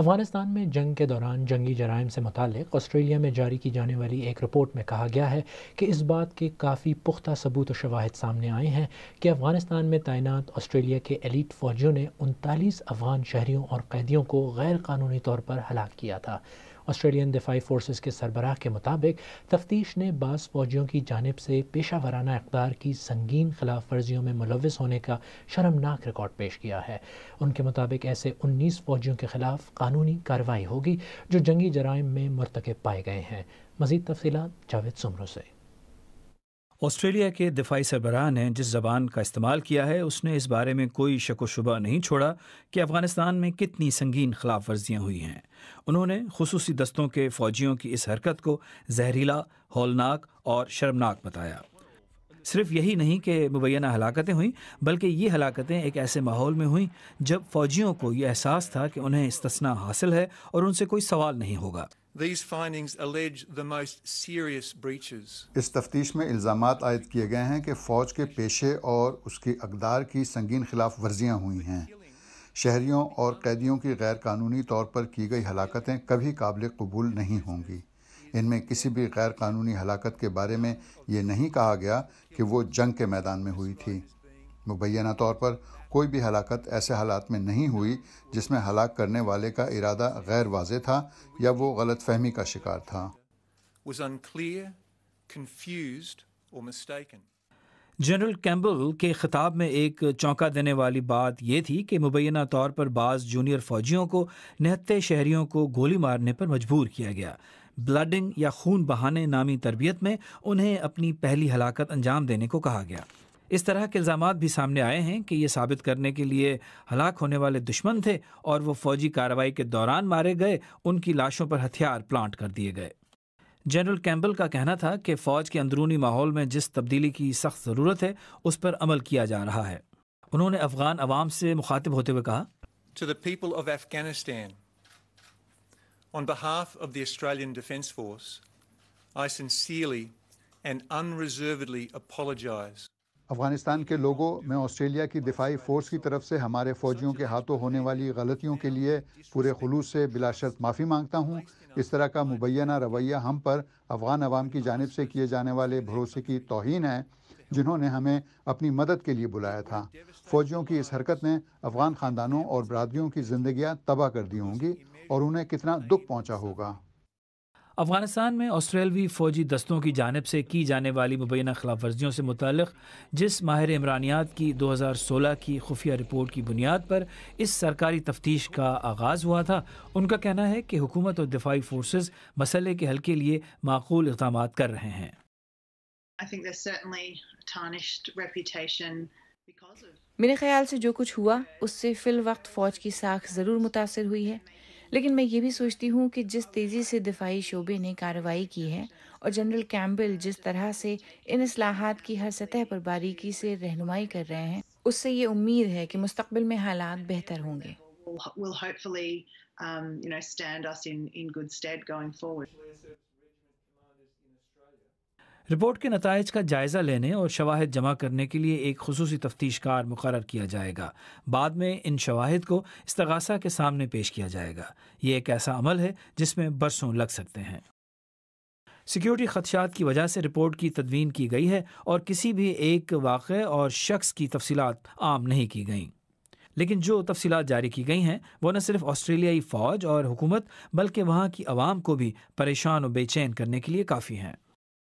افغانستان میں جنگ کے دوران جنگی جرائم سے متعلق آسٹریلیا میں جاری کی جانے والی ایک رپورٹ میں کہا گیا ہے کہ اس بات کے کافی پختہ ثبوت و شواہد سامنے آئے ہیں کہ افغانستان میں تعینات آسٹریلیا کے ایلیٹ فوجیوں نے انتالیس افغان شہریوں اور قیدیوں کو غیر قانونی طور پر ہلاک کیا تھا آسٹریلین دفاعی فورسز کے سربراہ کے مطابق تفتیش نے بعض فوجیوں کی جانب سے پیشہ ورانہ اقدار کی سنگین خلاف ورزیوں میں ملوث ہونے کا شرمناک ریکارڈ پیش کیا ہے ان کے مطابق ایسے انیس فوجیوں کے خلاف قانونی کارروائی ہوگی جو جنگی جرائم میں مرتکب پائے گئے ہیں مزید تفصیلات جاوید سمرو سے آسٹریلیا کے دفاعی سربراہ نے جس زبان کا استعمال کیا ہے اس نے اس بارے میں کوئی شک و شبہ نہیں چھوڑا کہ افغانستان میں کتنی سنگین خلاف ورزیاں ہوئی ہیں انہوں نے خصوصی دستوں کے فوجیوں کی اس حرکت کو زہریلا ہولناک اور شرمناک بتایا صرف یہی نہیں کہ مبینہ ہلاکتیں ہوئیں بلکہ یہ ہلاکتیں ایک ایسے ماحول میں ہوئیں جب فوجیوں کو یہ احساس تھا کہ انہیں استثنا حاصل ہے اور ان سے کوئی سوال نہیں ہوگا اس تفتیش میں الزامات عائد کیے گئے ہیں کہ فوج کے پیشے اور اس کی اقدار کی سنگین خلاف ورزیاں ہوئی ہیں شہریوں اور قیدیوں کی غیر قانونی طور پر کی گئی ہلاکتیں کبھی قابل قبول نہیں ہوں گی ان میں کسی بھی غیر قانونی ہلاکت کے بارے میں یہ نہیں کہا گیا کہ وہ جنگ کے میدان میں ہوئی تھی مبینہ طور پر کوئی بھی ہلاکت ایسے حالات میں نہیں ہوئی جس میں ہلاک کرنے والے کا ارادہ غیر واضح تھا یا وہ غلط فہمی کا شکار تھا جنرل کیمبل کے خطاب میں ایک چونکا دینے والی بات یہ تھی کہ مبینہ طور پر بعض جونیئر فوجیوں کو نہتے شہریوں کو گولی مارنے پر مجبور کیا گیا بلڈنگ یا خون بہانے نامی تربیت میں انہیں اپنی پہلی ہلاکت انجام دینے کو کہا گیا اس طرح کے الزامات بھی سامنے آئے ہیں کہ یہ ثابت کرنے کے لیے ہلاک ہونے والے دشمن تھے اور وہ فوجی کارروائی کے دوران مارے گئے ان کی لاشوں پر ہتھیار پلانٹ کر دیے گئے جنرل کیمبل کا کہنا تھا کہ فوج کے اندرونی ماحول میں جس تبدیلی کی سخت ضرورت ہے اس پر عمل کیا جا رہا ہے انہوں نے افغان عوام سے مخاطب ہوتے ہوئے کہا to the people of Afghanistan on behalf of the Australian defence force I sincerely and unreservedly apologise Afghanistan کے لوگوں میں آسٹریلیا کی دفاعی فورس کی طرف سے ہمارے فوجیوں کے ہاتھوں ہونے والی غلطیوں کے لیے پورے خلوص سے بلا شرط معافی مانگتا ہوں اس طرح کا مبینہ رویہ ہم پر افغان عوام کی جانب سے کیے جانے والے بھروسے کی توہین ہے جنہوں نے ہمیں اپنی مدد کے لیے بلایا تھا فوجیوں کی اس حرکت نے افغان خاندانوں اور برادریوں کی زندگیاں تباہ کر دی ہوں گی اور انہیں کتنا دکھ پہنچا ہوگا افغانستان میں آسٹریلوی فوجی دستوں کی جانب سے کی جانے والی مبینہ خلاف ورزیوں سے متعلق جس ماہر عمرانیات کی دو ہزار سولہ کی خفیہ رپورٹ کی بنیاد پر اس سرکاری تفتیش کا آغاز ہوا تھا ان کا کہنا ہے کہ حکومت اور دفاعی فورسز مسئلے کے حل کے لیے معقول اقدامات کر رہے ہیں میرے خیال سے جو کچھ ہوا اس سے فی الوقت فوج کی ساکھ ضرور متاثر ہوئی ہے لیکن میں یہ بھی سوچتی ہوں کہ جس تیزی سے دفاعی شعبے نے کارروائی کی ہے اور جنرل کیمبل جس طرح سے ان اصلاحات کی ہر سطح پر باریکی سے رہنمائی کر رہے ہیں اس سے یہ امید ہے کہ مستقبل میں حالات بہتر ہوں گے رپورٹ کے نتائج کا جائزہ لینے اور شواہد جمع کرنے کے لیے ایک خصوصی تفتیش کار مقرر کیا جائے گا بعد میں ان شواہد کو استغاثہ کے سامنے پیش کیا جائے گا یہ ایک ایسا عمل ہے جس میں برسوں لگ سکتے ہیں سیکیورٹی خدشات کی وجہ سے رپورٹ کی تدوین کی گئی ہے اور کسی بھی ایک واقعے اور شخص کی تفصیلات عام نہیں کی گئیں لیکن جو تفصیلات جاری کی گئی ہیں وہ نہ صرف آسٹریلیائی فوج اور حکومت بلکہ وہاں کی عوام کو بھی پریشان و بے چین کرنے کے لیے کافی ہیں